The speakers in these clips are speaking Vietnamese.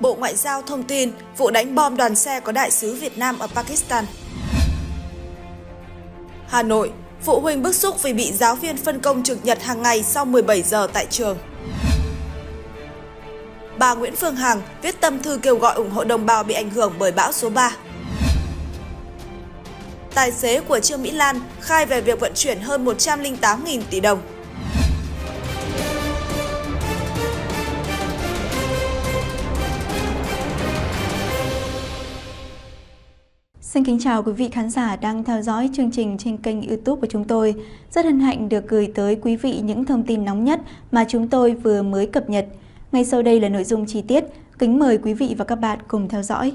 Bộ Ngoại giao thông tin vụ đánh bom đoàn xe có đại sứ Việt Nam ở Pakistan. Hà Nội, phụ huynh bức xúc vì bị giáo viên phân công trực nhật hàng ngày sau 17 giờ tại trường. Bà Nguyễn Phương Hằng viết tâm thư kêu gọi ủng hộ đồng bào bị ảnh hưởng bởi bão số 3. Tài xế của Trương Mỹ Lan khai về việc vận chuyển hơn 108.000 tỷ đồng Xin kính chào quý vị khán giả đang theo dõi chương trình trên kênh youtube của chúng tôi. Rất hân hạnh được gửi tới quý vị những thông tin nóng nhất mà chúng tôi vừa mới cập nhật. Ngay sau đây là nội dung chi tiết. Kính mời quý vị và các bạn cùng theo dõi.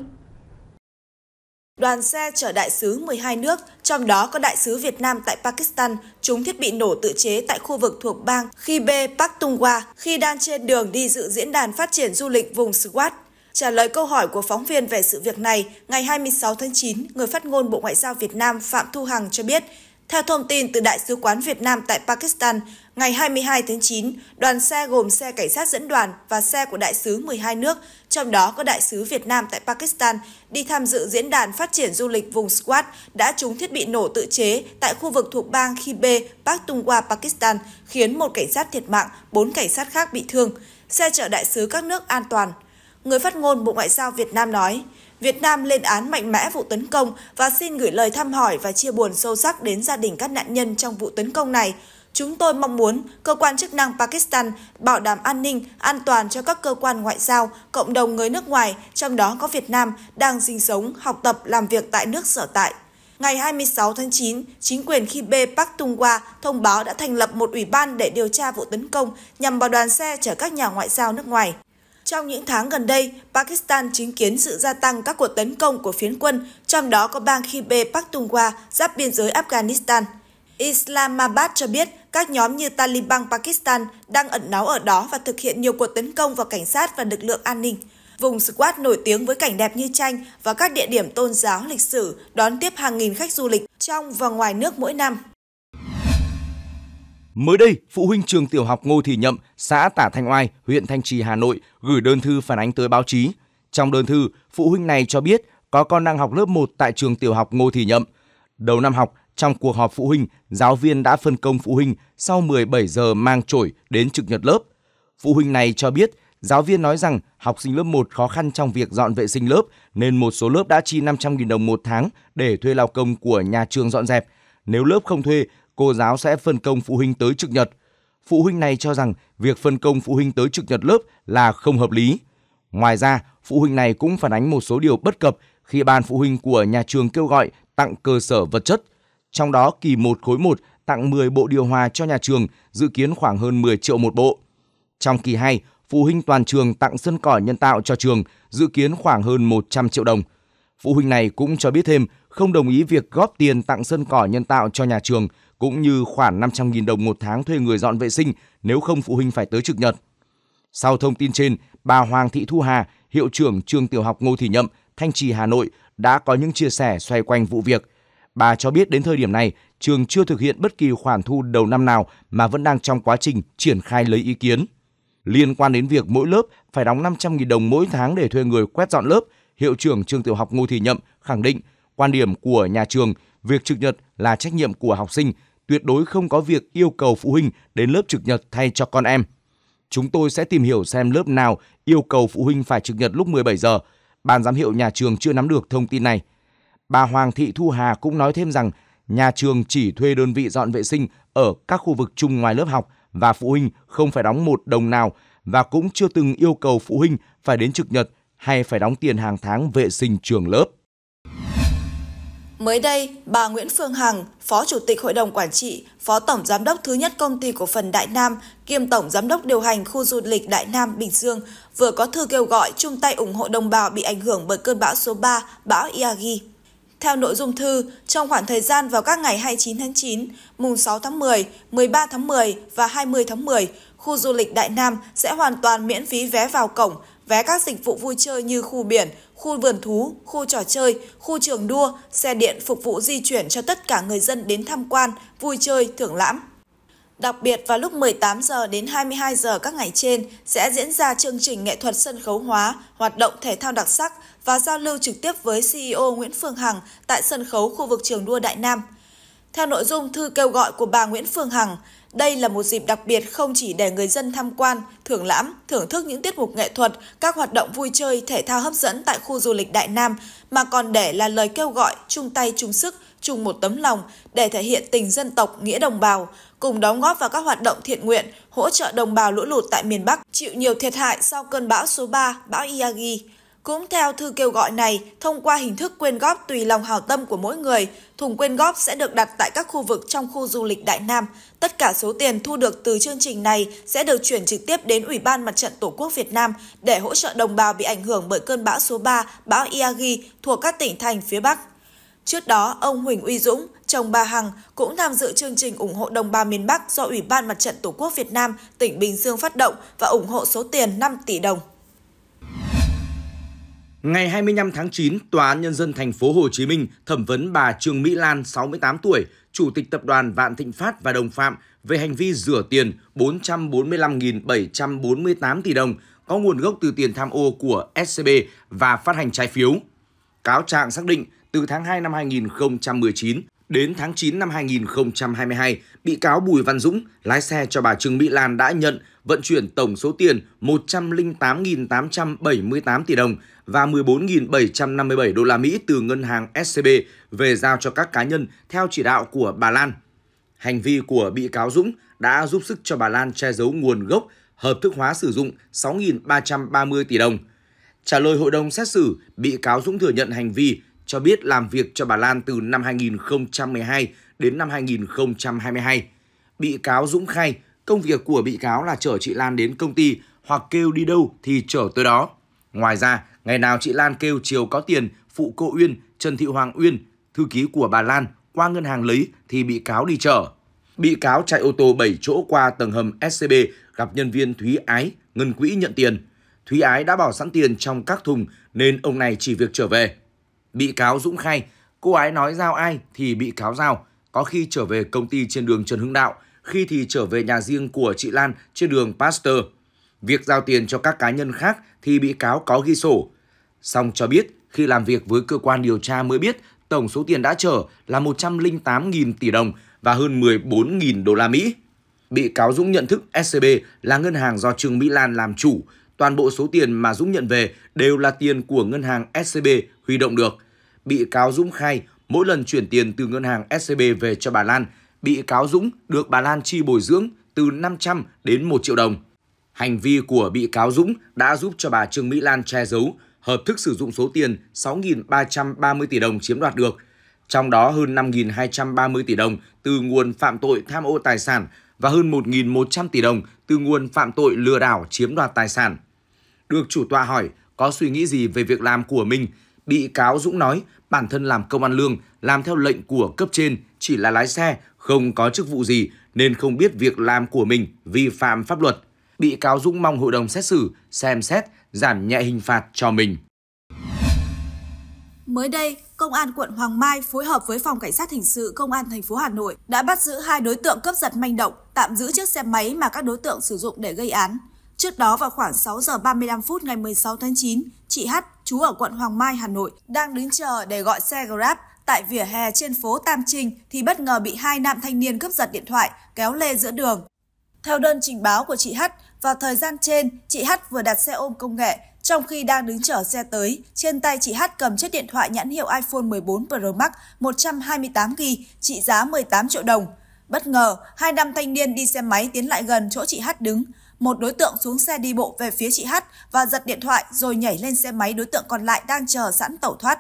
Đoàn xe chở đại sứ 12 nước, trong đó có đại sứ Việt Nam tại Pakistan, trúng thiết bị nổ tự chế tại khu vực thuộc bang Khyber Pakhtunkhwa khi đang trên đường đi dự diễn đàn phát triển du lịch vùng Swat Trả lời câu hỏi của phóng viên về sự việc này, ngày 26 tháng 9, người phát ngôn Bộ Ngoại giao Việt Nam Phạm Thu Hằng cho biết, theo thông tin từ Đại sứ quán Việt Nam tại Pakistan, ngày 22 tháng 9, đoàn xe gồm xe cảnh sát dẫn đoàn và xe của đại sứ 12 nước, trong đó có đại sứ Việt Nam tại Pakistan, đi tham dự diễn đàn phát triển du lịch vùng Squat đã trúng thiết bị nổ tự chế tại khu vực thuộc bang Khyber Pakhtunkhwa, Pakistan, khiến một cảnh sát thiệt mạng, bốn cảnh sát khác bị thương. Xe chở đại sứ các nước an toàn. Người phát ngôn Bộ Ngoại giao Việt Nam nói, Việt Nam lên án mạnh mẽ vụ tấn công và xin gửi lời thăm hỏi và chia buồn sâu sắc đến gia đình các nạn nhân trong vụ tấn công này. Chúng tôi mong muốn cơ quan chức năng Pakistan bảo đảm an ninh, an toàn cho các cơ quan ngoại giao, cộng đồng người nước ngoài, trong đó có Việt Nam, đang sinh sống, học tập, làm việc tại nước sở tại. Ngày 26 tháng 9, chính quyền khi Khibe Pakhtunkhwa thông báo đã thành lập một ủy ban để điều tra vụ tấn công nhằm vào đoàn xe chở các nhà ngoại giao nước ngoài. Trong những tháng gần đây, Pakistan chứng kiến sự gia tăng các cuộc tấn công của phiến quân, trong đó có bang Khyber Pakhtunkhwa giáp biên giới Afghanistan. Islamabad cho biết các nhóm như Taliban Pakistan đang ẩn náu ở đó và thực hiện nhiều cuộc tấn công vào cảnh sát và lực lượng an ninh. Vùng Squat nổi tiếng với cảnh đẹp như tranh và các địa điểm tôn giáo lịch sử đón tiếp hàng nghìn khách du lịch trong và ngoài nước mỗi năm. Mới đây, phụ huynh trường tiểu học Ngô Thị Nhậm, xã Tả Thanh Oai, huyện Thanh Trì, Hà Nội gửi đơn thư phản ánh tới báo chí. Trong đơn thư, phụ huynh này cho biết có con đang học lớp 1 tại trường tiểu học Ngô Thị Nhậm. Đầu năm học, trong cuộc họp phụ huynh, giáo viên đã phân công phụ huynh sau 17 giờ mang chổi đến trực nhật lớp. Phụ huynh này cho biết giáo viên nói rằng học sinh lớp 1 khó khăn trong việc dọn vệ sinh lớp nên một số lớp đã chi 500.000 đồng một tháng để thuê lao công của nhà trường dọn dẹp. Nếu lớp không thuê, cô giáo sẽ phân công phụ huynh tới trực nhật. Phụ huynh này cho rằng việc phân công phụ huynh tới trực nhật lớp là không hợp lý. Ngoài ra, phụ huynh này cũng phản ánh một số điều bất cập khi ban phụ huynh của nhà trường kêu gọi tặng cơ sở vật chất. Trong đó, kỳ 1 khối 1 tặng 10 bộ điều hòa cho nhà trường, dự kiến khoảng hơn 10 triệu một bộ. Trong kỳ 2, phụ huynh toàn trường tặng sân cỏ nhân tạo cho trường, dự kiến khoảng hơn 100 triệu đồng. Phụ huynh này cũng cho biết thêm không đồng ý việc góp tiền tặng sân cỏ nhân tạo cho nhà trường cũng như khoảng 500.000 đồng một tháng thuê người dọn vệ sinh nếu không phụ huynh phải tới trực nhật. Sau thông tin trên, bà Hoàng Thị Thu Hà, hiệu trưởng trường tiểu học Ngô Thị Nhậm, Thanh Trì, Hà Nội đã có những chia sẻ xoay quanh vụ việc. Bà cho biết đến thời điểm này, trường chưa thực hiện bất kỳ khoản thu đầu năm nào mà vẫn đang trong quá trình triển khai lấy ý kiến. Liên quan đến việc mỗi lớp phải đóng 500.000 đồng mỗi tháng để thuê người quét dọn lớp, hiệu trưởng trường tiểu học Ngô Thị Nhậm khẳng định quan điểm của nhà trường, việc trực nhật là trách nhiệm của học sinh tuyệt đối không có việc yêu cầu phụ huynh đến lớp trực nhật thay cho con em. Chúng tôi sẽ tìm hiểu xem lớp nào yêu cầu phụ huynh phải trực nhật lúc 17 giờ. Ban giám hiệu nhà trường chưa nắm được thông tin này. Bà Hoàng Thị Thu Hà cũng nói thêm rằng nhà trường chỉ thuê đơn vị dọn vệ sinh ở các khu vực chung ngoài lớp học và phụ huynh không phải đóng một đồng nào và cũng chưa từng yêu cầu phụ huynh phải đến trực nhật hay phải đóng tiền hàng tháng vệ sinh trường lớp. Mới đây, bà Nguyễn Phương Hằng, Phó Chủ tịch Hội đồng Quản trị, Phó Tổng Giám đốc thứ nhất Công ty Cổ phần Đại Nam, kiêm Tổng Giám đốc điều hành khu du lịch Đại Nam, Bình Dương, vừa có thư kêu gọi chung tay ủng hộ đồng bào bị ảnh hưởng bởi cơn bão số 3, bão Iagi. Theo nội dung thư, trong khoảng thời gian vào các ngày 29 tháng 9, mùng 6 tháng 10, 13 tháng 10 và 20 tháng 10, khu du lịch Đại Nam sẽ hoàn toàn miễn phí vé vào cổng, vé các dịch vụ vui chơi như khu biển, khu vườn thú, khu trò chơi, khu trường đua, xe điện phục vụ di chuyển cho tất cả người dân đến tham quan, vui chơi, thưởng lãm. Đặc biệt vào lúc 18 giờ đến 22 giờ các ngày trên sẽ diễn ra chương trình nghệ thuật sân khấu hóa, hoạt động thể thao đặc sắc và giao lưu trực tiếp với CEO Nguyễn Phương Hằng tại sân khấu khu vực trường đua Đại Nam. Theo nội dung thư kêu gọi của bà Nguyễn Phương Hằng, đây là một dịp đặc biệt không chỉ để người dân tham quan, thưởng lãm, thưởng thức những tiết mục nghệ thuật, các hoạt động vui chơi, thể thao hấp dẫn tại khu du lịch Đại Nam, mà còn để là lời kêu gọi chung tay chung sức, chung một tấm lòng để thể hiện tình dân tộc, nghĩa đồng bào, cùng đóng góp vào các hoạt động thiện nguyện, hỗ trợ đồng bào lũ lụt tại miền Bắc chịu nhiều thiệt hại sau cơn bão số 3, bão Yagi. Cũng theo thư kêu gọi này, thông qua hình thức quyên góp tùy lòng hào tâm của mỗi người, thùng quyên góp sẽ được đặt tại các khu vực trong khu du lịch Đại Nam. Tất cả số tiền thu được từ chương trình này sẽ được chuyển trực tiếp đến Ủy ban Mặt trận Tổ quốc Việt Nam để hỗ trợ đồng bào bị ảnh hưởng bởi cơn bão số 3, bão Iagi thuộc các tỉnh thành phía Bắc. Trước đó, ông Huỳnh Uy Dũng, chồng bà Hằng, cũng tham dự chương trình ủng hộ đồng bào miền Bắc do Ủy ban Mặt trận Tổ quốc Việt Nam tỉnh Bình Dương phát động và ủng hộ số tiền 5 tỷ đồng. Ngày 25 tháng 9, Tòa án Nhân dân thành phố Hồ Chí Minh thẩm vấn bà Trương Mỹ Lan, 68 tuổi, Chủ tịch Tập đoàn Vạn Thịnh Phát và đồng phạm về hành vi rửa tiền 445.748 tỷ đồng có nguồn gốc từ tiền tham ô của SCB và phát hành trái phiếu. Cáo trạng xác định, từ tháng 2 năm 2019, Đến tháng 9 năm 2022, bị cáo Bùi Văn Dũng, lái xe cho bà Trương Mỹ Lan đã nhận vận chuyển tổng số tiền 108.878 tỷ đồng và 14.757 đô la Mỹ từ ngân hàng SCB về giao cho các cá nhân theo chỉ đạo của bà Lan. Hành vi của bị cáo Dũng đã giúp sức cho bà Lan che giấu nguồn gốc, hợp thức hóa sử dụng 6.330 tỷ đồng. Trả lời hội đồng xét xử, bị cáo Dũng thừa nhận hành vi cho biết làm việc cho bà Lan từ năm 2012 đến năm 2022. Bị cáo Dũng khai công việc của bị cáo là chở chị Lan đến công ty hoặc kêu đi đâu thì chở tới đó. Ngoài ra, ngày nào chị Lan kêu chiều có tiền, phụ cô Uyên, Trần Thị Hoàng Uyên, thư ký của bà Lan qua ngân hàng lấy thì bị cáo đi chở. Bị cáo chạy ô tô 7 chỗ qua tầng hầm SCB gặp nhân viên Thúy Ái, ngân quỹ nhận tiền. Thúy Ái đã bỏ sẵn tiền trong các thùng nên ông này chỉ việc trở về. Bị cáo Dũng khai, cô ấy nói giao ai thì bị cáo giao, có khi trở về công ty trên đường Trần Hưng Đạo, khi thì trở về nhà riêng của chị Lan trên đường Pasteur. Việc giao tiền cho các cá nhân khác thì bị cáo có ghi sổ. Song cho biết, khi làm việc với cơ quan điều tra mới biết tổng số tiền đã trở là 108.000 tỷ đồng và hơn 14.000 đô la Mỹ. Bị cáo Dũng nhận thức SCB là ngân hàng do Trương Mỹ Lan làm chủ. Toàn bộ số tiền mà Dũng nhận về đều là tiền của ngân hàng SCB huy động được. Bị cáo Dũng khai mỗi lần chuyển tiền từ ngân hàng SCB về cho bà Lan, bị cáo Dũng được bà Lan chi bồi dưỡng từ 500 đến 1 triệu đồng. Hành vi của bị cáo Dũng đã giúp cho bà Trương Mỹ Lan che giấu, hợp thức sử dụng số tiền 6.330 tỷ đồng chiếm đoạt được, trong đó hơn 5.230 tỷ đồng từ nguồn phạm tội tham ô tài sản và hơn 1.100 tỷ đồng từ nguồn phạm tội lừa đảo chiếm đoạt tài sản. Được chủ tọa hỏi có suy nghĩ gì về việc làm của mình, Bị cáo Dũng nói bản thân làm công ăn lương, làm theo lệnh của cấp trên, chỉ là lái xe, không có chức vụ gì nên không biết việc làm của mình vi phạm pháp luật. Bị cáo Dũng mong hội đồng xét xử xem xét giảm nhẹ hình phạt cho mình. Mới đây, Công an quận Hoàng Mai phối hợp với Phòng Cảnh sát Hình sự Công an thành phố Hà Nội đã bắt giữ hai đối tượng cướp giật manh động, tạm giữ chiếc xe máy mà các đối tượng sử dụng để gây án. Trước đó vào khoảng 6 giờ 35 phút ngày 16 tháng 9, chị H, chú ở quận Hoàng Mai, Hà Nội, đang đứng chờ để gọi xe Grab tại vỉa hè trên phố Tam Trinh thì bất ngờ bị hai nam thanh niên cướp giật điện thoại, kéo lê giữa đường. Theo đơn trình báo của chị H, vào thời gian trên, chị H vừa đặt xe ôm công nghệ, trong khi đang đứng chở xe tới, trên tay chị H cầm chiếc điện thoại nhãn hiệu iPhone 14 Pro Max 128GB, trị giá 18 triệu đồng. Bất ngờ, hai nam thanh niên đi xe máy tiến lại gần chỗ chị H đứng, một đối tượng xuống xe đi bộ về phía chị H và giật điện thoại rồi nhảy lên xe máy đối tượng còn lại đang chờ sẵn tẩu thoát.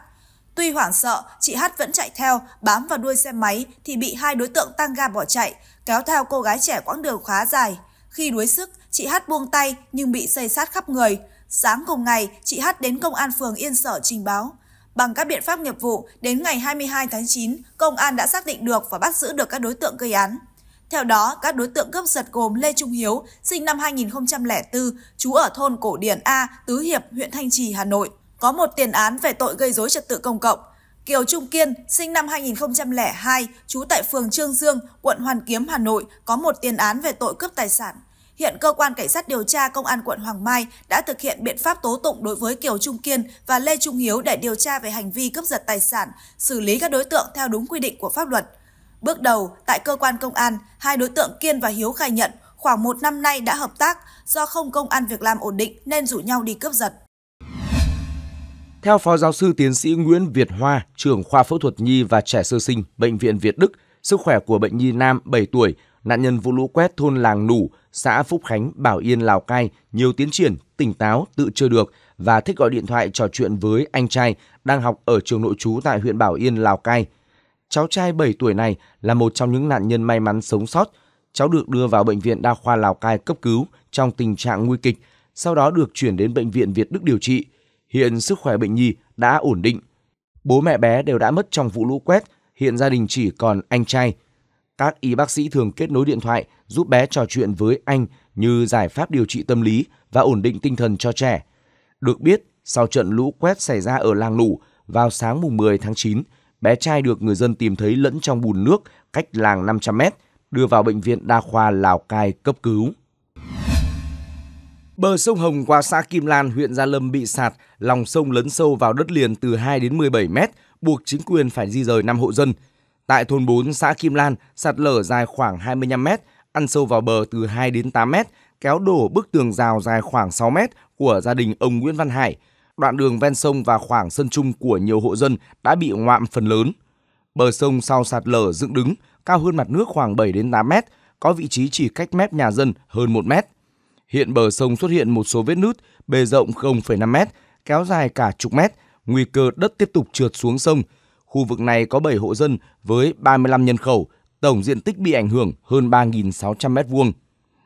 Tuy hoảng sợ, chị H vẫn chạy theo, bám vào đuôi xe máy thì bị hai đối tượng tăng ga bỏ chạy, kéo theo cô gái trẻ quãng đường khá dài. Khi đuối sức, chị H buông tay nhưng bị xây sát khắp người. Sáng cùng ngày, chị H đến công an phường Yên Sở trình báo. Bằng các biện pháp nghiệp vụ, đến ngày 22 tháng 9, công an đã xác định được và bắt giữ được các đối tượng gây án. Theo đó, các đối tượng cướp giật gồm Lê Trung Hiếu, sinh năm 2004, trú ở thôn Cổ Điển A, Tứ Hiệp, huyện Thanh Trì, Hà Nội, có một tiền án về tội gây rối trật tự công cộng. Kiều Trung Kiên, sinh năm 2002, trú tại phường Trương Dương, quận Hoàn Kiếm, Hà Nội, có một tiền án về tội cướp tài sản. Hiện cơ quan cảnh sát điều tra công an quận Hoàng Mai đã thực hiện biện pháp tố tụng đối với Kiều Trung Kiên và Lê Trung Hiếu để điều tra về hành vi cướp giật tài sản, xử lý các đối tượng theo đúng quy định của pháp luật. Bước đầu, tại cơ quan công an, hai đối tượng Kiên và Hiếu khai nhận khoảng một năm nay đã hợp tác, do không công an việc làm ổn định nên rủ nhau đi cướp giật. Theo Phó Giáo sư Tiến sĩ Nguyễn Việt Hoa, trưởng khoa phẫu thuật nhi và trẻ sơ sinh, Bệnh viện Việt Đức, sức khỏe của bệnh nhi nam 7 tuổi, nạn nhân vụ lũ quét thôn làng Nủ, xã Phúc Khánh, Bảo Yên, Lào Cai, nhiều tiến triển, tỉnh táo, tự chơi được và thích gọi điện thoại trò chuyện với anh trai đang học ở trường nội trú tại huyện Bảo Yên, Lào Cai – cháu trai 7 tuổi này là một trong những nạn nhân may mắn sống sót. Cháu được đưa vào bệnh viện đa khoa Lào Cai cấp cứu trong tình trạng nguy kịch, sau đó được chuyển đến bệnh viện Việt Đức điều trị. Hiện sức khỏe bệnh nhi đã ổn định. Bố mẹ bé đều đã mất trong vụ lũ quét, hiện gia đình chỉ còn anh trai. Các y bác sĩ thường kết nối điện thoại giúp bé trò chuyện với anh như giải pháp điều trị tâm lý và ổn định tinh thần cho trẻ. Được biết, sau trận lũ quét xảy ra ở làng Lũ vào sáng mùng 10 tháng 9, Bé trai được người dân tìm thấy lẫn trong bùn nước cách làng 500 mét, đưa vào bệnh viện đa khoa Lào Cai cấp cứu. Bờ sông Hồng qua xã Kim Lan, huyện Gia Lâm bị sạt, lòng sông lấn sâu vào đất liền từ 2 đến 17 mét, buộc chính quyền phải di rời 5 hộ dân. Tại thôn 4 xã Kim Lan, sạt lở dài khoảng 25 mét, ăn sâu vào bờ từ 2 đến 8 mét, kéo đổ bức tường rào dài khoảng 6 mét của gia đình ông Nguyễn Văn Hải – đoạn đường ven sông và khoảng sân chung của nhiều hộ dân đã bị ngoạm phần lớn. Bờ sông sau sạt lở dựng đứng, cao hơn mặt nước khoảng 7 đến 8 mét, có vị trí chỉ cách mép nhà dân hơn 1 mét. Hiện bờ sông xuất hiện một số vết nứt, bề rộng 0,5 mét, kéo dài cả chục mét, nguy cơ đất tiếp tục trượt xuống sông. Khu vực này có 7 hộ dân với 35 nhân khẩu, tổng diện tích bị ảnh hưởng hơn 3.600 mét vuông.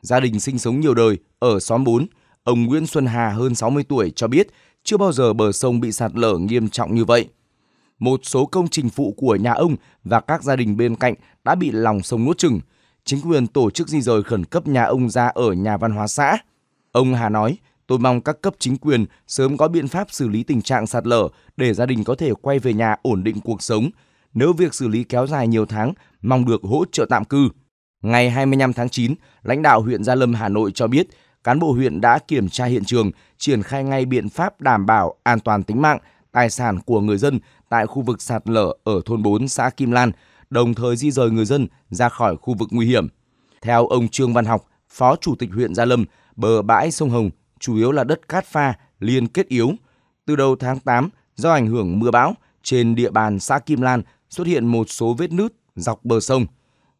Gia đình sinh sống nhiều đời ở xóm 4, ông Nguyễn Xuân Hà hơn 60 tuổi cho biết chưa bao giờ bờ sông bị sạt lở nghiêm trọng như vậy. Một số công trình phụ của nhà ông và các gia đình bên cạnh đã bị lòng sông nuốt chừng. Chính quyền tổ chức di rời khẩn cấp nhà ông ra ở nhà văn hóa xã. Ông Hà nói, tôi mong các cấp chính quyền sớm có biện pháp xử lý tình trạng sạt lở để gia đình có thể quay về nhà ổn định cuộc sống. Nếu việc xử lý kéo dài nhiều tháng, mong được hỗ trợ tạm cư. Ngày 25 tháng 9, lãnh đạo huyện Gia Lâm Hà Nội cho biết, cán bộ huyện đã kiểm tra hiện trường triển khai ngay biện pháp đảm bảo an toàn tính mạng, tài sản của người dân tại khu vực sạt lở ở thôn 4 xã Kim Lan, đồng thời di rời người dân ra khỏi khu vực nguy hiểm. Theo ông Trương Văn Học, Phó Chủ tịch huyện Gia Lâm, bờ bãi sông Hồng chủ yếu là đất cát pha liên kết yếu. Từ đầu tháng 8, do ảnh hưởng mưa bão, trên địa bàn xã Kim Lan xuất hiện một số vết nứt dọc bờ sông.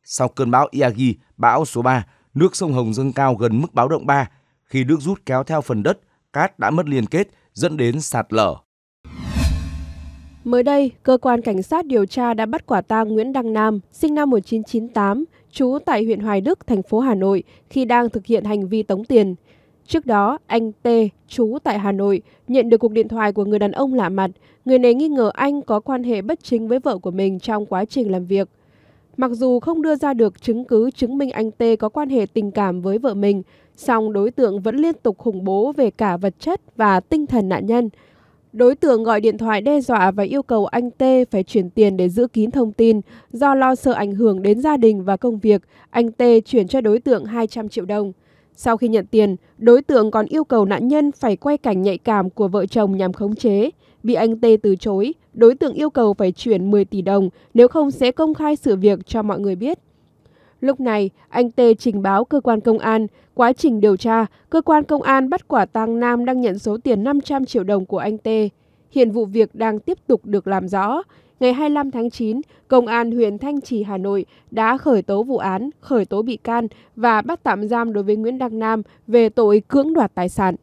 Sau cơn bão Yagi, bão số 3, nước sông Hồng dâng cao gần mức báo động 3, khi nước rút kéo theo phần đất cát đã mất liên kết dẫn đến sạt lở. Mới đây, cơ quan cảnh sát điều tra đã bắt quả tang Nguyễn Đăng Nam, sinh năm 1998, trú tại huyện Hoài Đức, thành phố Hà Nội khi đang thực hiện hành vi tống tiền. Trước đó, anh T, trú tại Hà Nội, nhận được cuộc điện thoại của người đàn ông lạ mặt. Người này nghi ngờ anh có quan hệ bất chính với vợ của mình trong quá trình làm việc. Mặc dù không đưa ra được chứng cứ chứng minh anh T có quan hệ tình cảm với vợ mình, song đối tượng vẫn liên tục khủng bố về cả vật chất và tinh thần nạn nhân. Đối tượng gọi điện thoại đe dọa và yêu cầu anh T phải chuyển tiền để giữ kín thông tin. Do lo sợ ảnh hưởng đến gia đình và công việc, anh T chuyển cho đối tượng 200 triệu đồng. Sau khi nhận tiền, đối tượng còn yêu cầu nạn nhân phải quay cảnh nhạy cảm của vợ chồng nhằm khống chế. Bị anh T từ chối, đối tượng yêu cầu phải chuyển 10 tỷ đồng, nếu không sẽ công khai sự việc cho mọi người biết. Lúc này, anh T trình báo cơ quan công an. Quá trình điều tra, cơ quan công an bắt quả tang Nam đang nhận số tiền 500 triệu đồng của anh T. Hiện vụ việc đang tiếp tục được làm rõ. Ngày 25 tháng 9, Công an huyện Thanh Trì, Hà Nội đã khởi tố vụ án, khởi tố bị can và bắt tạm giam đối với Nguyễn Đăng Nam về tội cưỡng đoạt tài sản.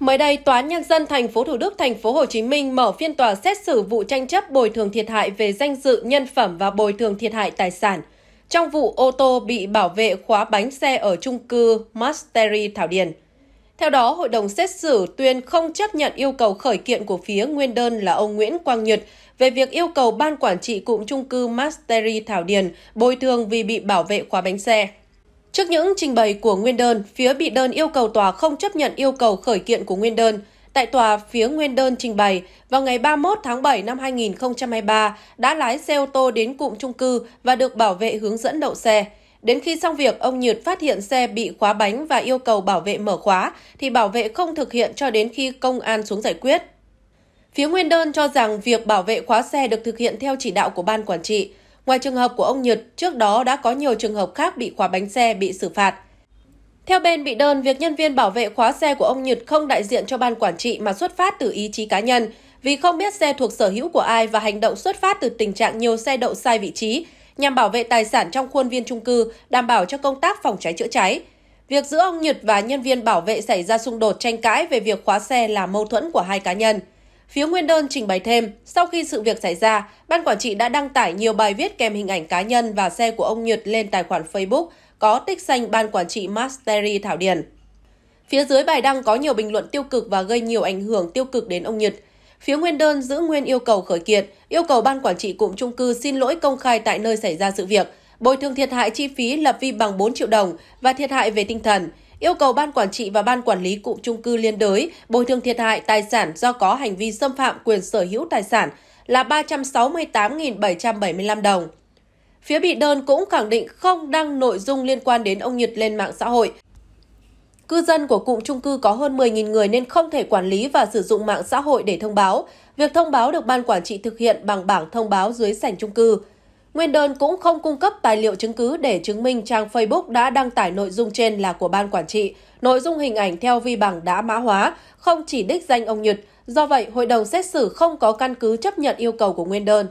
Mới đây, Tòa án Nhân dân thành phố Thủ Đức, thành phố Hồ Chí Minh mở phiên tòa xét xử vụ tranh chấp bồi thường thiệt hại về danh dự, nhân phẩm và bồi thường thiệt hại tài sản. Trong vụ ô tô bị bảo vệ khóa bánh xe ở trung cư Mastery Thảo Điền. Theo đó, hội đồng xét xử tuyên không chấp nhận yêu cầu khởi kiện của phía nguyên đơn là ông Nguyễn Quang Nhật về việc yêu cầu ban quản trị cụm trung cư Mastery Thảo Điền bồi thường vì bị bảo vệ khóa bánh xe. Trước những trình bày của nguyên đơn, phía bị đơn yêu cầu tòa không chấp nhận yêu cầu khởi kiện của nguyên đơn. Tại tòa, phía nguyên đơn trình bày vào ngày 31 tháng 7 năm 2023 đã lái xe ô tô đến cụm trung cư và được bảo vệ hướng dẫn đậu xe. Đến khi xong việc, ông Nhật phát hiện xe bị khóa bánh và yêu cầu bảo vệ mở khóa, thì bảo vệ không thực hiện cho đến khi công an xuống giải quyết. Phía nguyên đơn cho rằng việc bảo vệ khóa xe được thực hiện theo chỉ đạo của ban quản trị. Ngoài trường hợp của ông Nhật, trước đó đã có nhiều trường hợp khác bị khóa bánh xe bị xử phạt. Theo bên bị đơn, việc nhân viên bảo vệ khóa xe của ông Nhật không đại diện cho ban quản trị mà xuất phát từ ý chí cá nhân, vì không biết xe thuộc sở hữu của ai và hành động xuất phát từ tình trạng nhiều xe đậu sai vị trí, nhằm bảo vệ tài sản trong khuôn viên chung cư, đảm bảo cho công tác phòng cháy chữa cháy. Việc giữa ông Nhật và nhân viên bảo vệ xảy ra xung đột tranh cãi về việc khóa xe là mâu thuẫn của hai cá nhân. Phía Nguyên đơn trình bày thêm, sau khi sự việc xảy ra, ban quản trị đã đăng tải nhiều bài viết kèm hình ảnh cá nhân và xe của ông Nhật lên tài khoản Facebook có tích xanh ban quản trị Mastery Thảo Điền. Phía dưới bài đăng có nhiều bình luận tiêu cực và gây nhiều ảnh hưởng tiêu cực đến ông Nhật. Phía Nguyên đơn giữ nguyên yêu cầu khởi kiện, yêu cầu ban quản trị cụm trung cư xin lỗi công khai tại nơi xảy ra sự việc, bồi thường thiệt hại chi phí lập vi bằng 4 triệu đồng và thiệt hại về tinh thần, yêu cầu ban quản trị và ban quản lý cụm trung cư liên đới bồi thường thiệt hại tài sản do có hành vi xâm phạm quyền sở hữu tài sản là 368.775 đồng. Phía bị đơn cũng khẳng định không đăng nội dung liên quan đến ông Nhật lên mạng xã hội. Cư dân của cụm trung cư có hơn 10.000 người nên không thể quản lý và sử dụng mạng xã hội để thông báo. Việc thông báo được ban quản trị thực hiện bằng bảng thông báo dưới sảnh trung cư. Nguyên đơn cũng không cung cấp tài liệu chứng cứ để chứng minh trang Facebook đã đăng tải nội dung trên là của ban quản trị, nội dung hình ảnh theo vi bằng đã mã hóa, không chỉ đích danh ông Nhật, do vậy hội đồng xét xử không có căn cứ chấp nhận yêu cầu của nguyên đơn.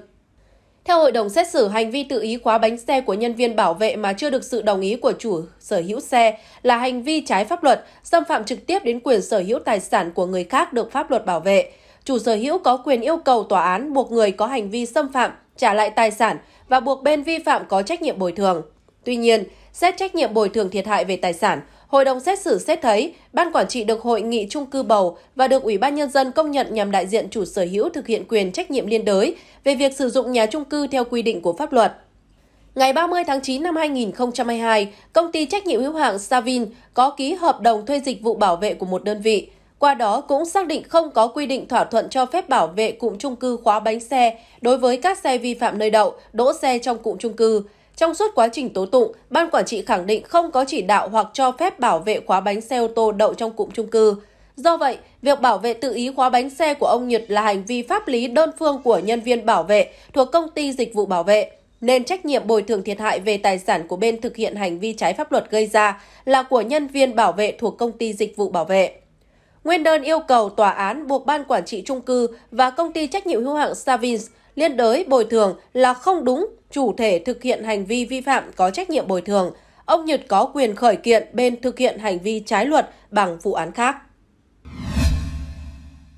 Theo hội đồng xét xử, hành vi tự ý khóa bánh xe của nhân viên bảo vệ mà chưa được sự đồng ý của chủ sở hữu xe là hành vi trái pháp luật, xâm phạm trực tiếp đến quyền sở hữu tài sản của người khác được pháp luật bảo vệ. Chủ sở hữu có quyền yêu cầu tòa án buộc người có hành vi xâm phạm trả lại tài sản và buộc bên vi phạm có trách nhiệm bồi thường. Tuy nhiên, xét trách nhiệm bồi thường thiệt hại về tài sản, hội đồng xét xử xét thấy ban quản trị được hội nghị chung cư bầu và được Ủy ban nhân dân công nhận nhằm đại diện chủ sở hữu thực hiện quyền trách nhiệm liên đới về việc sử dụng nhà chung cư theo quy định của pháp luật. Ngày 30 tháng 9 năm 2022, công ty trách nhiệm hữu hạn Savin có ký hợp đồng thuê dịch vụ bảo vệ của một đơn vị qua đó cũng xác định không có quy định thỏa thuận cho phép bảo vệ cụm trung cư khóa bánh xe đối với các xe vi phạm nơi đậu, đỗ xe trong cụm trung cư. Trong suốt quá trình tố tụng, ban quản trị khẳng định không có chỉ đạo hoặc cho phép bảo vệ khóa bánh xe ô tô đậu trong cụm trung cư. Do vậy, việc bảo vệ tự ý khóa bánh xe của ông Nhật là hành vi pháp lý đơn phương của nhân viên bảo vệ thuộc công ty dịch vụ bảo vệ, nên trách nhiệm bồi thường thiệt hại về tài sản của bên thực hiện hành vi trái pháp luật gây ra là của nhân viên bảo vệ thuộc công ty dịch vụ bảo vệ. Nguyên đơn yêu cầu tòa án buộc ban quản trị trung cư và công ty trách nhiệm hữu hạn Savins liên đới bồi thường là không đúng, chủ thể thực hiện hành vi vi phạm có trách nhiệm bồi thường. Ông Nhật có quyền khởi kiện bên thực hiện hành vi trái luật bằng vụ án khác.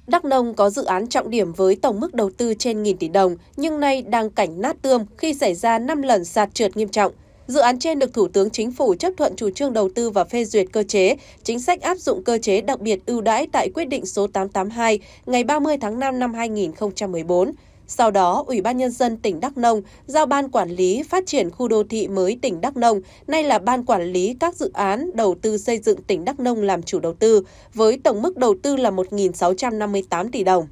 Đắk Nông có dự án trọng điểm với tổng mức đầu tư trên nghìn tỷ đồng, nhưng nay đang cảnh nát tươm khi xảy ra 5 lần sạt trượt nghiêm trọng. Dự án trên được Thủ tướng Chính phủ chấp thuận chủ trương đầu tư và phê duyệt cơ chế, chính sách áp dụng cơ chế đặc biệt ưu đãi tại quyết định số 882 ngày 30 tháng 5 năm 2014. Sau đó, Ủy ban Nhân dân tỉnh Đắk Nông giao Ban Quản lý Phát triển Khu đô thị mới tỉnh Đắk Nông, nay là Ban Quản lý các dự án đầu tư xây dựng tỉnh Đắk Nông làm chủ đầu tư, với tổng mức đầu tư là 1.658 tỷ đồng.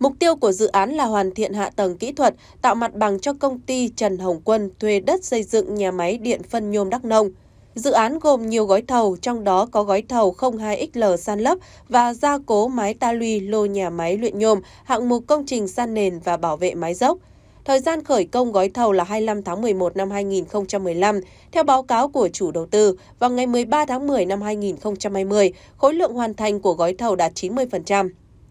Mục tiêu của dự án là hoàn thiện hạ tầng kỹ thuật, tạo mặt bằng cho công ty Trần Hồng Quân thuê đất xây dựng nhà máy điện phân nhôm Đắk Nông. Dự án gồm nhiều gói thầu, trong đó có gói thầu 02XL san lấp và gia cố mái ta luy lô nhà máy luyện nhôm, hạng mục công trình san nền và bảo vệ mái dốc. Thời gian khởi công gói thầu là 25 tháng 11 năm 2015. Theo báo cáo của chủ đầu tư, vào ngày 13 tháng 10 năm 2020, khối lượng hoàn thành của gói thầu đạt 90%.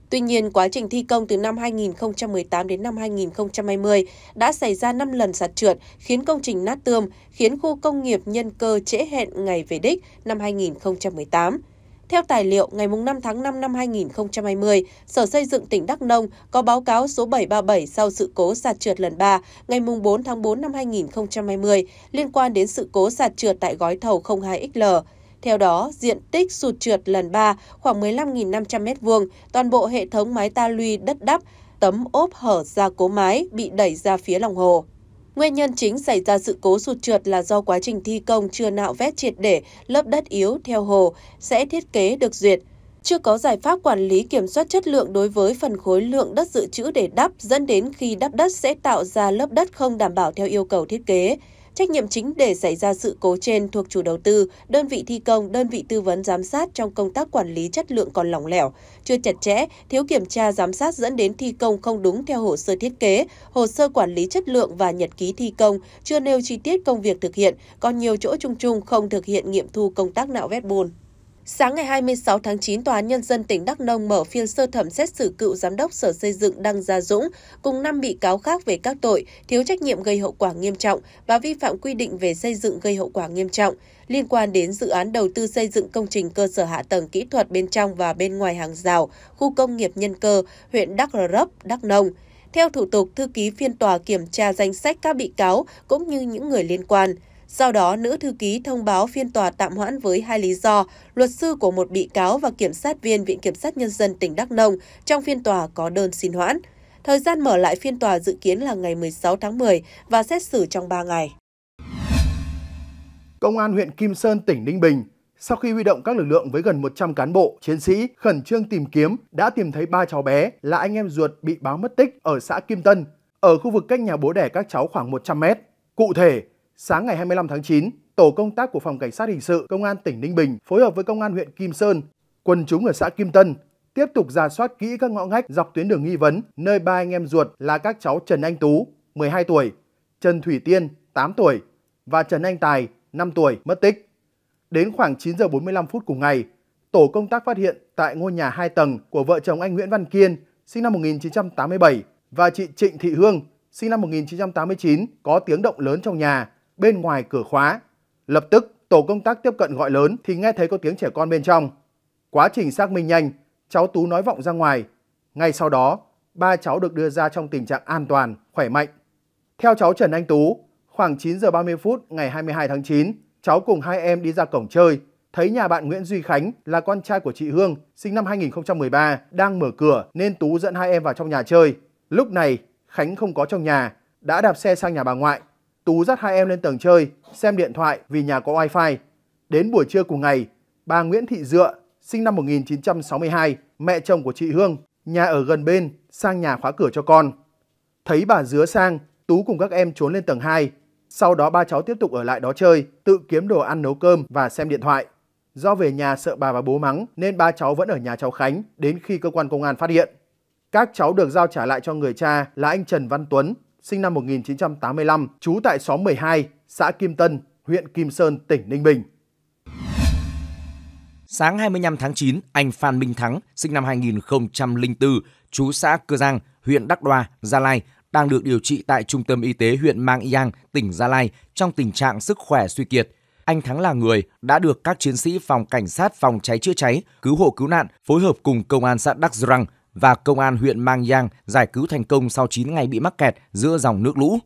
Tuy nhiên, quá trình thi công từ năm 2018 đến năm 2020 đã xảy ra 5 lần sạt trượt, khiến công trình nát tươm, khiến khu công nghiệp nhân cơ trễ hẹn ngày về đích năm 2018. Theo tài liệu, ngày 5 tháng 5 năm 2020, Sở Xây dựng tỉnh Đắk Nông có báo cáo số 737 sau sự cố sạt trượt lần 3 ngày 4 tháng 4 năm 2020 liên quan đến sự cố sạt trượt tại gói thầu 02XL. Theo đó, diện tích sụt trượt lần 3 khoảng 15.500 m2, toàn bộ hệ thống mái ta luy đất đắp, tấm ốp hở ra cố mái bị đẩy ra phía lòng hồ. Nguyên nhân chính xảy ra sự cố sụt trượt là do quá trình thi công chưa nạo vét triệt để, lớp đất yếu theo hồ sẽ thiết kế được duyệt. Chưa có giải pháp quản lý kiểm soát chất lượng đối với phần khối lượng đất dự trữ để đắp, dẫn đến khi đắp đất sẽ tạo ra lớp đất không đảm bảo theo yêu cầu thiết kế. Trách nhiệm chính để xảy ra sự cố trên thuộc chủ đầu tư, đơn vị thi công, đơn vị tư vấn giám sát trong công tác quản lý chất lượng còn lỏng lẻo, chưa chặt chẽ, thiếu kiểm tra giám sát dẫn đến thi công không đúng theo hồ sơ thiết kế, hồ sơ quản lý chất lượng và nhật ký thi công, chưa nêu chi tiết công việc thực hiện, còn nhiều chỗ chung chung không thực hiện nghiệm thu công tác nạo vét bùn. Sáng ngày 26 tháng 9, Tòa án Nhân dân tỉnh Đắk Nông mở phiên sơ thẩm xét xử cựu Giám đốc Sở Xây dựng Đăng Gia Dũng cùng 5 bị cáo khác về các tội thiếu trách nhiệm gây hậu quả nghiêm trọng và vi phạm quy định về xây dựng gây hậu quả nghiêm trọng liên quan đến dự án đầu tư xây dựng công trình cơ sở hạ tầng kỹ thuật bên trong và bên ngoài hàng rào, khu công nghiệp nhân cơ, huyện Đắk Rấp, Đắk Nông. Theo thủ tục, thư ký phiên tòa kiểm tra danh sách các bị cáo cũng như những người liên quan – sau đó, nữ thư ký thông báo phiên tòa tạm hoãn với hai lý do. Luật sư của một bị cáo và kiểm sát viên Viện Kiểm sát Nhân dân tỉnh Đắk Nông trong phiên tòa có đơn xin hoãn. Thời gian mở lại phiên tòa dự kiến là ngày 16 tháng 10 và xét xử trong 3 ngày. Công an huyện Kim Sơn, tỉnh Ninh Bình sau khi huy động các lực lượng với gần 100 cán bộ, chiến sĩ khẩn trương tìm kiếm, đã tìm thấy ba cháu bé là anh em ruột bị báo mất tích ở xã Kim Tân, ở khu vực cách nhà bố đẻ các cháu khoảng 100 mét. Cụ thể, Sáng ngày 25 tháng 9, tổ công tác của phòng cảnh sát hình sự công an tỉnh Ninh Bình phối hợp với công an huyện Kim Sơn, quần chúng ở xã Kim Tân tiếp tục ra soát kỹ các ngõ ngách dọc tuyến đường nghi vấn nơi ba anh em ruột là các cháu Trần Anh Tú, 12 tuổi, Trần Thủy Tiên, 8 tuổi và Trần Anh Tài, 5 tuổi mất tích. Đến khoảng 9 giờ 45 phút cùng ngày, tổ công tác phát hiện tại ngôi nhà 2 tầng của vợ chồng anh Nguyễn Văn Kiên, sinh năm 1987 và chị Trịnh Thị Hương, sinh năm 1989 có tiếng động lớn trong nhà bên ngoài cửa khóa. Lập tức, tổ công tác tiếp cận gọi lớn thì nghe thấy có tiếng trẻ con bên trong. Quá trình xác minh nhanh, cháu Tú nói vọng ra ngoài. Ngay sau đó, ba cháu được đưa ra trong tình trạng an toàn, khỏe mạnh. Theo cháu Trần Anh Tú, khoảng 9 giờ 30 phút ngày 22 tháng 9, cháu cùng hai em đi ra cổng chơi, thấy nhà bạn Nguyễn Duy Khánh là con trai của chị Hương, sinh năm 2013, đang mở cửa nên Tú dẫn hai em vào trong nhà chơi. Lúc này, Khánh không có trong nhà, đã đạp xe sang nhà bà ngoại. Tú dắt hai em lên tầng chơi, xem điện thoại vì nhà có wifi. Đến buổi trưa cùng ngày, bà Nguyễn Thị Dựa, sinh năm 1962, mẹ chồng của chị Hương, nhà ở gần bên, sang nhà khóa cửa cho con. Thấy bà dứa sang, Tú cùng các em trốn lên tầng 2. Sau đó ba cháu tiếp tục ở lại đó chơi, tự kiếm đồ ăn nấu cơm và xem điện thoại. Do về nhà sợ bà và bố mắng nên ba cháu vẫn ở nhà cháu Khánh đến khi cơ quan công an phát hiện. Các cháu được giao trả lại cho người cha là anh Trần Văn Tuấn, sinh năm 1985, trú tại xóm 12, xã Kim Tân, huyện Kim Sơn, tỉnh Ninh Bình. Sáng 25 tháng 9, anh Phan Minh Thắng, sinh năm 2004, trú xã Cơ Giang, huyện Đắk Đoa, Gia Lai, đang được điều trị tại Trung tâm Y tế huyện Mang Yang tỉnh Gia Lai trong tình trạng sức khỏe suy kiệt. Anh Thắng là người đã được các chiến sĩ phòng cảnh sát phòng cháy chữa cháy, cứu hộ cứu nạn phối hợp cùng công an xã Đắk Răng và công an huyện Mang Giang giải cứu thành công sau 9 ngày bị mắc kẹt giữa dòng nước lũ.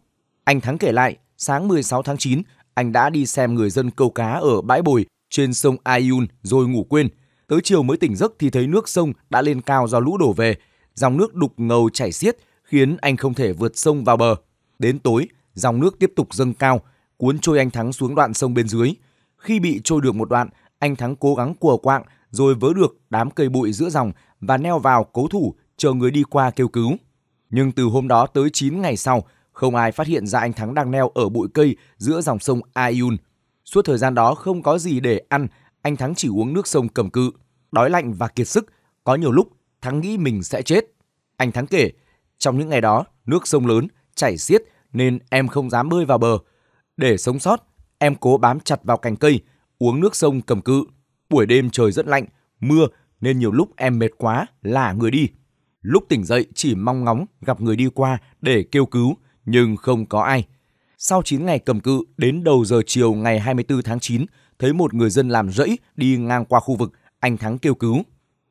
Anh Thắng kể lại, sáng 16 tháng 9, anh đã đi xem người dân câu cá ở bãi bồi trên sông Ayun rồi ngủ quên. Tới chiều mới tỉnh giấc thì thấy nước sông đã lên cao do lũ đổ về. Dòng nước đục ngầu chảy xiết khiến anh không thể vượt sông vào bờ. Đến tối, dòng nước tiếp tục dâng cao, cuốn trôi anh Thắng xuống đoạn sông bên dưới. Khi bị trôi được một đoạn, anh Thắng cố gắng cùa quạng rồi vớ được đám cây bụi giữa dòng và neo vào cố thủ chờ người đi qua kêu cứu. Nhưng từ hôm đó tới 9 ngày sau, không ai phát hiện ra anh Thắng đang neo ở bụi cây giữa dòng sông Ayun. Suốt thời gian đó không có gì để ăn, anh Thắng chỉ uống nước sông cầm cự. Đói lạnh và kiệt sức, có nhiều lúc Thắng nghĩ mình sẽ chết. Anh Thắng kể, trong những ngày đó, nước sông lớn, chảy xiết nên em không dám bơi vào bờ. Để sống sót, em cố bám chặt vào cành cây, uống nước sông cầm cự. Buổi đêm trời rất lạnh, mưa nên nhiều lúc em mệt quá là người đi. Lúc tỉnh dậy chỉ mong ngóng gặp người đi qua để kêu cứu, nhưng không có ai. Sau 9 ngày cầm cự, đến đầu giờ chiều ngày 24 tháng 9, thấy một người dân làm rẫy đi ngang qua khu vực, anh Thắng kêu cứu.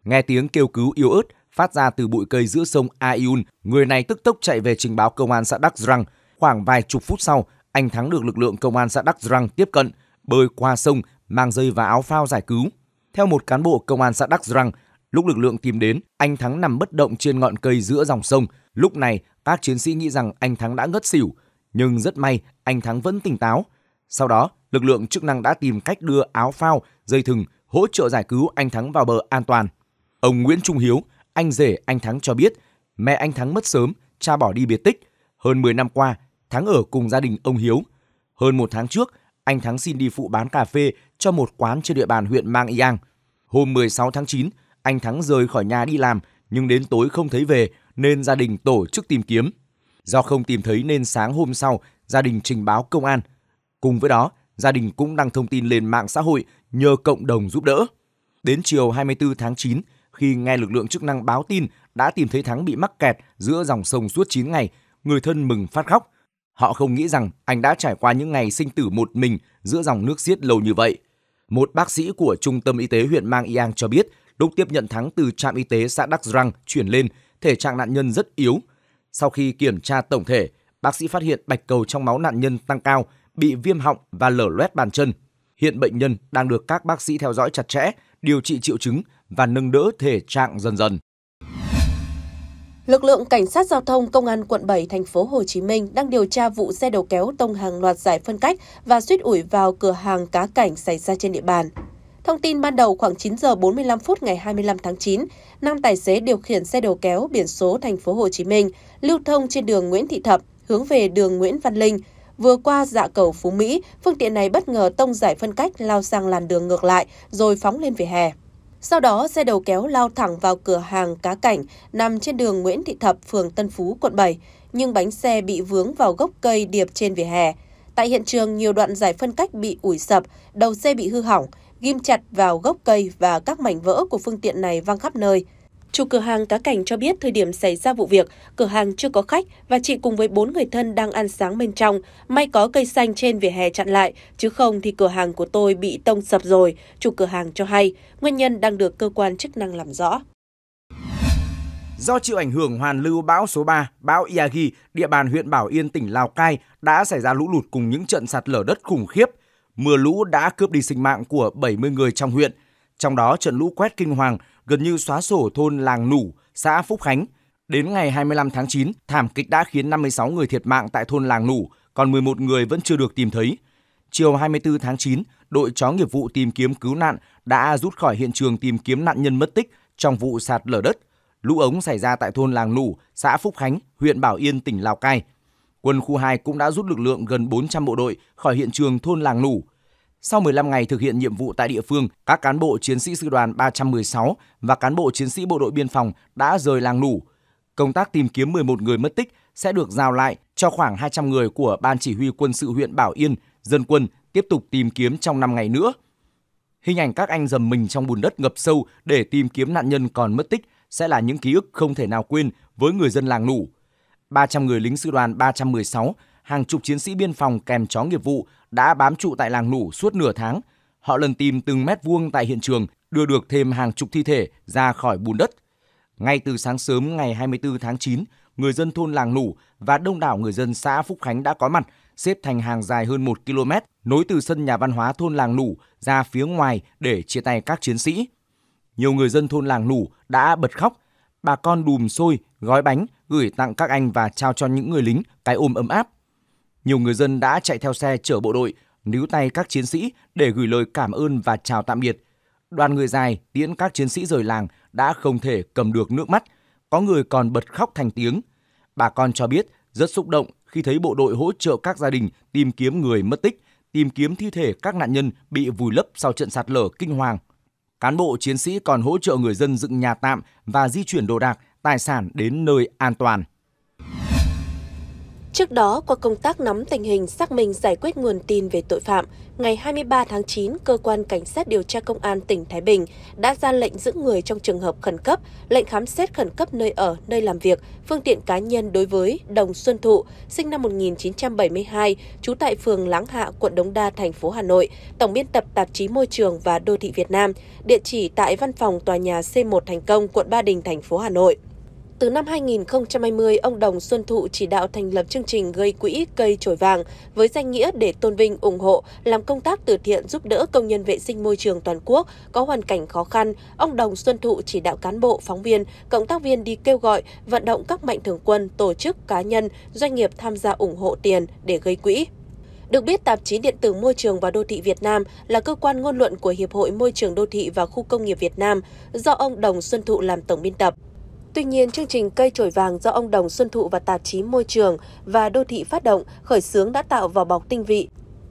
Nghe tiếng kêu cứu yếu ớt phát ra từ bụi cây giữa sông Ayun người này tức tốc chạy về trình báo công an xã Đắc Răng. Khoảng vài chục phút sau, anh Thắng được lực lượng công an xã Đắc Răng tiếp cận, bơi qua sông, mang dây và áo phao giải cứu. Theo một cán bộ công an xã Đắc Răng, lúc lực lượng tìm đến, anh Thắng nằm bất động trên ngọn cây giữa dòng sông. Lúc này, các chiến sĩ nghĩ rằng anh Thắng đã ngất xỉu, nhưng rất may anh Thắng vẫn tỉnh táo. Sau đó, lực lượng chức năng đã tìm cách đưa áo phao, dây thừng hỗ trợ giải cứu anh Thắng vào bờ an toàn. Ông Nguyễn Trung Hiếu, anh rể anh Thắng cho biết, mẹ anh Thắng mất sớm, cha bỏ đi biệt tích. Hơn 10 năm qua, Thắng ở cùng gia đình ông Hiếu. Hơn một tháng trước, anh Thắng xin đi phụ bán cà phê cho một quán trên địa bàn huyện Mang Yang. Hôm 16 tháng 9, anh Thắng rời khỏi nhà đi làm nhưng đến tối không thấy về nên gia đình tổ chức tìm kiếm. Do không tìm thấy nên sáng hôm sau, gia đình trình báo công an. Cùng với đó, gia đình cũng đăng thông tin lên mạng xã hội nhờ cộng đồng giúp đỡ. Đến chiều 24 tháng 9, khi nghe lực lượng chức năng báo tin đã tìm thấy Thắng bị mắc kẹt giữa dòng sông suốt 9 ngày, người thân mừng phát khóc. Họ không nghĩ rằng anh đã trải qua những ngày sinh tử một mình giữa dòng nước xiết lâu như vậy. Một bác sĩ của Trung tâm Y tế huyện Mang Iang cho biết, lúc tiếp nhận thắng từ trạm y tế xã Đắc Răng chuyển lên, thể trạng nạn nhân rất yếu. Sau khi kiểm tra tổng thể, bác sĩ phát hiện bạch cầu trong máu nạn nhân tăng cao, bị viêm họng và lở loét bàn chân. Hiện bệnh nhân đang được các bác sĩ theo dõi chặt chẽ, điều trị triệu chứng và nâng đỡ thể trạng dần dần. Lực lượng cảnh sát giao thông công an quận 7 thành phố Hồ Chí Minh đang điều tra vụ xe đầu kéo tông hàng loạt giải phân cách và suýt ủi vào cửa hàng cá cảnh xảy ra trên địa bàn. Thông tin ban đầu khoảng 9 giờ 45 phút ngày 25 tháng 9, nam tài xế điều khiển xe đầu kéo biển số thành phố Hồ Chí Minh lưu thông trên đường Nguyễn Thị Thập hướng về đường Nguyễn Văn Linh. Vừa qua dạ cầu Phú Mỹ, phương tiện này bất ngờ tông giải phân cách lao sang làn đường ngược lại rồi phóng lên vỉa hè. Sau đó, xe đầu kéo lao thẳng vào cửa hàng cá cảnh nằm trên đường Nguyễn Thị Thập, phường Tân Phú, quận 7, nhưng bánh xe bị vướng vào gốc cây điệp trên vỉa hè. Tại hiện trường, nhiều đoạn giải phân cách bị ủi sập, đầu xe bị hư hỏng, ghim chặt vào gốc cây và các mảnh vỡ của phương tiện này văng khắp nơi. Chủ cửa hàng cá cảnh cho biết thời điểm xảy ra vụ việc, cửa hàng chưa có khách và chị cùng với bốn người thân đang ăn sáng bên trong. May có cây xanh trên vỉa hè chặn lại, chứ không thì cửa hàng của tôi bị tông sập rồi, chủ cửa hàng cho hay. Nguyên nhân đang được cơ quan chức năng làm rõ. Do chịu ảnh hưởng hoàn lưu bão số 3, bão Yagi, địa bàn huyện Bảo Yên, tỉnh Lào Cai đã xảy ra lũ lụt cùng những trận sạt lở đất khủng khiếp. Mưa lũ đã cướp đi sinh mạng của 70 người trong huyện. Trong đó trận lũ quét kinh hoàng gần như xóa sổ thôn làng Nủ, xã Phúc Khánh. Đến ngày 25 tháng 9, thảm kịch đã khiến 56 người thiệt mạng tại thôn làng Nủ, còn 11 người vẫn chưa được tìm thấy. Chiều 24 tháng 9, đội chó nghiệp vụ tìm kiếm cứu nạn đã rút khỏi hiện trường tìm kiếm nạn nhân mất tích trong vụ sạt lở đất. Lũ ống xảy ra tại thôn Làng Nủ, xã Phúc Khánh, huyện Bảo Yên, tỉnh Lào Cai. Quân khu 2 cũng đã rút lực lượng gần 400 bộ đội khỏi hiện trường thôn Làng Nủ sau 15 ngày thực hiện nhiệm vụ tại địa phương, các cán bộ chiến sĩ sư đoàn 316 và cán bộ chiến sĩ bộ đội biên phòng đã rời làng Nủ. Công tác tìm kiếm 11 người mất tích sẽ được giao lại cho khoảng 200 người của Ban Chỉ huy quân sự huyện Bảo Yên, dân quân tiếp tục tìm kiếm trong 5 ngày nữa. Hình ảnh các anh dầm mình trong bùn đất ngập sâu để tìm kiếm nạn nhân còn mất tích sẽ là những ký ức không thể nào quên với người dân làng Nủ. 300 người lính sư đoàn 316, hàng chục chiến sĩ biên phòng kèm chó nghiệp vụ đã bám trụ tại làng nủ suốt nửa tháng. Họ lần tìm từng mét vuông tại hiện trường, đưa được thêm hàng chục thi thể ra khỏi bùn đất. Ngay từ sáng sớm ngày 24 tháng 9, người dân thôn làng nủ và đông đảo người dân xã Phúc Khánh đã có mặt, xếp thành hàng dài hơn 1 km, nối từ sân nhà văn hóa thôn làng nủ ra phía ngoài để chia tay các chiến sĩ. Nhiều người dân thôn làng nủ đã bật khóc, bà con đùm xôi, gói bánh, gửi tặng các anh và trao cho những người lính cái ôm ấm áp. Nhiều người dân đã chạy theo xe chở bộ đội, níu tay các chiến sĩ để gửi lời cảm ơn và chào tạm biệt. Đoàn người dài tiễn các chiến sĩ rời làng đã không thể cầm được nước mắt, có người còn bật khóc thành tiếng. Bà con cho biết rất xúc động khi thấy bộ đội hỗ trợ các gia đình tìm kiếm người mất tích, tìm kiếm thi thể các nạn nhân bị vùi lấp sau trận sạt lở kinh hoàng. Cán bộ chiến sĩ còn hỗ trợ người dân dựng nhà tạm và di chuyển đồ đạc, tài sản đến nơi an toàn. Trước đó, qua công tác nắm tình hình xác minh giải quyết nguồn tin về tội phạm, ngày 23 tháng 9, Cơ quan Cảnh sát điều tra Công an tỉnh Thái Bình đã ra lệnh giữ người trong trường hợp khẩn cấp, lệnh khám xét khẩn cấp nơi ở, nơi làm việc, phương tiện cá nhân đối với Đồng Xuân Thụ, sinh năm 1972, trú tại phường Láng Hạ, quận Đống Đa, thành phố Hà Nội, tổng biên tập tạp chí Môi trường và Đô thị Việt Nam, địa chỉ tại văn phòng tòa nhà C1 Thành Công, quận Ba Đình, thành phố Hà Nội từ năm 2020, ông Đồng Xuân Thụ chỉ đạo thành lập chương trình gây quỹ cây trổi vàng với danh nghĩa để tôn vinh, ủng hộ, làm công tác từ thiện giúp đỡ công nhân vệ sinh môi trường toàn quốc có hoàn cảnh khó khăn. Ông Đồng Xuân Thụ chỉ đạo cán bộ, phóng viên, cộng tác viên đi kêu gọi, vận động các mạnh thường quân, tổ chức, cá nhân, doanh nghiệp tham gia ủng hộ tiền để gây quỹ. Được biết, tạp chí điện tử Môi trường và Đô thị Việt Nam là cơ quan ngôn luận của Hiệp hội Môi trường Đô thị và Khu công nghiệp Việt Nam do ông Đồng Xuân Thụ làm tổng biên tập. Tuy nhiên, chương trình Cây trổi vàng do ông Đồng Xuân Thụ và tạp chí Môi trường và Đô thị phát động khởi xướng đã tạo vỏ bọc tinh vị,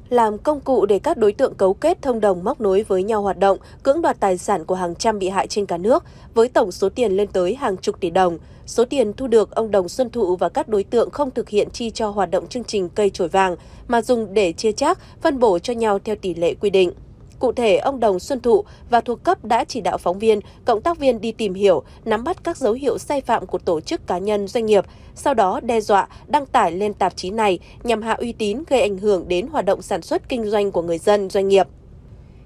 làm công cụ để các đối tượng cấu kết thông đồng móc nối với nhau hoạt động, cưỡng đoạt tài sản của hàng trăm bị hại trên cả nước, với tổng số tiền lên tới hàng chục tỷ đồng. Số tiền thu được, ông Đồng Xuân Thụ và các đối tượng không thực hiện chi cho hoạt động chương trình cây trổi vàng, mà dùng để chia chác, phân bổ cho nhau theo tỷ lệ quy định. Cụ thể, ông Đồng Xuân Thụ và thuộc cấp đã chỉ đạo phóng viên, cộng tác viên đi tìm hiểu, nắm bắt các dấu hiệu sai phạm của tổ chức cá nhân doanh nghiệp, sau đó đe dọa đăng tải lên tạp chí này nhằm hạ uy tín gây ảnh hưởng đến hoạt động sản xuất kinh doanh của người dân, doanh nghiệp.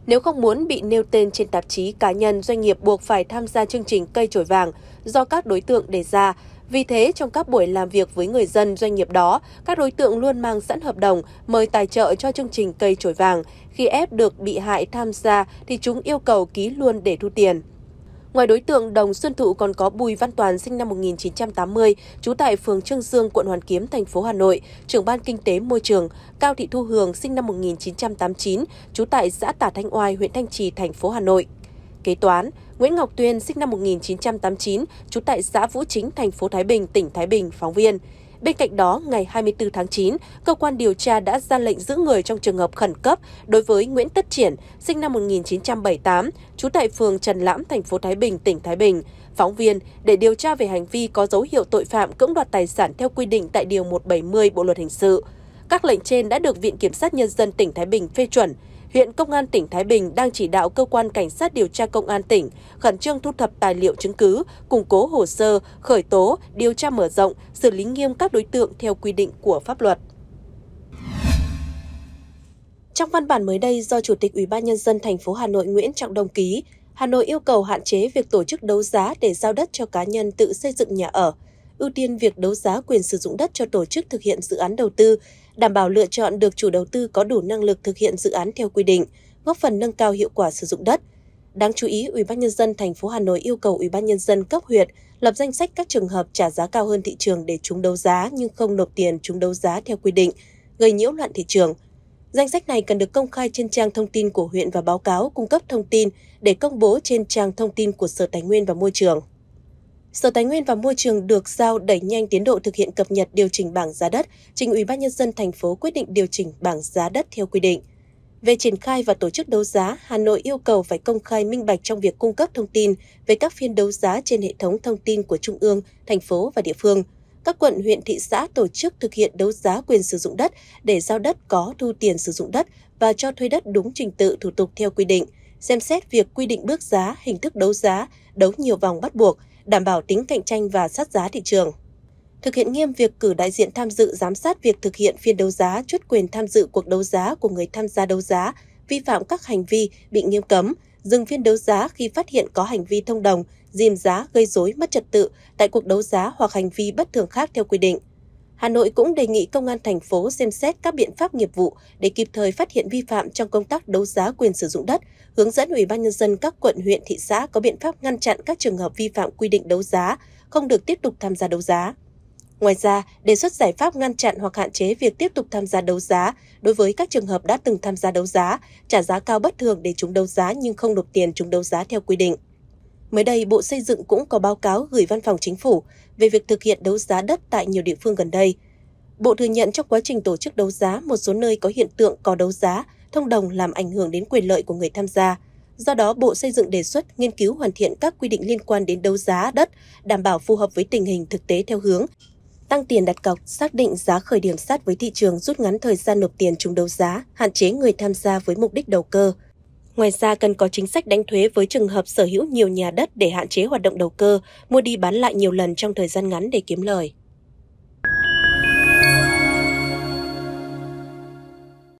Nếu không muốn bị nêu tên trên tạp chí cá nhân doanh nghiệp buộc phải tham gia chương trình cây chổi vàng do các đối tượng đề ra, vì thế, trong các buổi làm việc với người dân doanh nghiệp đó, các đối tượng luôn mang sẵn hợp đồng mời tài trợ cho chương trình cây trổi vàng. Khi ép được bị hại tham gia thì chúng yêu cầu ký luôn để thu tiền. Ngoài đối tượng Đồng Xuân Thụ còn có Bùi Văn Toàn sinh năm 1980, trú tại phường Trương Dương, quận Hoàn Kiếm, thành phố Hà Nội, trưởng ban kinh tế môi trường, Cao Thị Thu Hường sinh năm 1989, trú tại xã Tả Thanh Oai, huyện Thanh Trì, thành phố Hà Nội kế toán, Nguyễn Ngọc Tuyên sinh năm 1989, trú tại xã Vũ Chính, thành phố Thái Bình, tỉnh Thái Bình, phóng viên. Bên cạnh đó, ngày 24 tháng 9, cơ quan điều tra đã ra lệnh giữ người trong trường hợp khẩn cấp đối với Nguyễn Tất Triển, sinh năm 1978, trú tại phường Trần Lãm, thành phố Thái Bình, tỉnh Thái Bình, phóng viên để điều tra về hành vi có dấu hiệu tội phạm cưỡng đoạt tài sản theo quy định tại Điều 170 Bộ Luật Hình sự. Các lệnh trên đã được Viện Kiểm sát Nhân dân tỉnh Thái Bình phê chuẩn hiện Công an tỉnh Thái Bình đang chỉ đạo Cơ quan Cảnh sát điều tra Công an tỉnh khẩn trương thu thập tài liệu chứng cứ, củng cố hồ sơ, khởi tố, điều tra mở rộng, xử lý nghiêm các đối tượng theo quy định của pháp luật. Trong văn bản mới đây do Chủ tịch Ủy ban nhân dân thành phố Hà Nội Nguyễn Trọng Đông ký, Hà Nội yêu cầu hạn chế việc tổ chức đấu giá để giao đất cho cá nhân tự xây dựng nhà ở, ưu tiên việc đấu giá quyền sử dụng đất cho tổ chức thực hiện dự án đầu tư đảm bảo lựa chọn được chủ đầu tư có đủ năng lực thực hiện dự án theo quy định, góp phần nâng cao hiệu quả sử dụng đất. Đáng chú ý, Ủy ban nhân dân thành phố Hà Nội yêu cầu Ủy ban nhân dân cấp huyện lập danh sách các trường hợp trả giá cao hơn thị trường để chúng đấu giá nhưng không nộp tiền chúng đấu giá theo quy định, gây nhiễu loạn thị trường. Danh sách này cần được công khai trên trang thông tin của huyện và báo cáo cung cấp thông tin để công bố trên trang thông tin của Sở Tài nguyên và Môi trường. Sở Tài nguyên và Môi trường được giao đẩy nhanh tiến độ thực hiện cập nhật điều chỉnh bảng giá đất, trình Ủy ban nhân dân thành phố quyết định điều chỉnh bảng giá đất theo quy định. Về triển khai và tổ chức đấu giá, Hà Nội yêu cầu phải công khai minh bạch trong việc cung cấp thông tin về các phiên đấu giá trên hệ thống thông tin của trung ương, thành phố và địa phương. Các quận, huyện, thị xã tổ chức thực hiện đấu giá quyền sử dụng đất để giao đất có thu tiền sử dụng đất và cho thuê đất đúng trình tự thủ tục theo quy định, xem xét việc quy định bước giá, hình thức đấu giá, đấu nhiều vòng bắt buộc – đảm bảo tính cạnh tranh và sát giá thị trường. Thực hiện nghiêm việc cử đại diện tham dự giám sát việc thực hiện phiên đấu giá chốt quyền tham dự cuộc đấu giá của người tham gia đấu giá, vi phạm các hành vi bị nghiêm cấm, dừng phiên đấu giá khi phát hiện có hành vi thông đồng, dìm giá gây rối mất trật tự tại cuộc đấu giá hoặc hành vi bất thường khác theo quy định. Hà Nội cũng đề nghị Công an thành phố xem xét các biện pháp nghiệp vụ để kịp thời phát hiện vi phạm trong công tác đấu giá quyền sử dụng đất, hướng dẫn Ủy ban nhân dân các quận, huyện, thị xã có biện pháp ngăn chặn các trường hợp vi phạm quy định đấu giá, không được tiếp tục tham gia đấu giá. Ngoài ra, đề xuất giải pháp ngăn chặn hoặc hạn chế việc tiếp tục tham gia đấu giá đối với các trường hợp đã từng tham gia đấu giá, trả giá cao bất thường để chúng đấu giá nhưng không nộp tiền chúng đấu giá theo quy định. Mới đây, Bộ Xây dựng cũng có báo cáo gửi Văn phòng Chính phủ về việc thực hiện đấu giá đất tại nhiều địa phương gần đây. Bộ thừa nhận trong quá trình tổ chức đấu giá, một số nơi có hiện tượng có đấu giá, thông đồng làm ảnh hưởng đến quyền lợi của người tham gia. Do đó, Bộ Xây dựng đề xuất nghiên cứu hoàn thiện các quy định liên quan đến đấu giá đất, đảm bảo phù hợp với tình hình thực tế theo hướng tăng tiền đặt cọc, xác định giá khởi điểm sát với thị trường, rút ngắn thời gian nộp tiền trúng đấu giá, hạn chế người tham gia với mục đích đầu cơ, Ngoài ra, cần có chính sách đánh thuế với trường hợp sở hữu nhiều nhà đất để hạn chế hoạt động đầu cơ, mua đi bán lại nhiều lần trong thời gian ngắn để kiếm lời.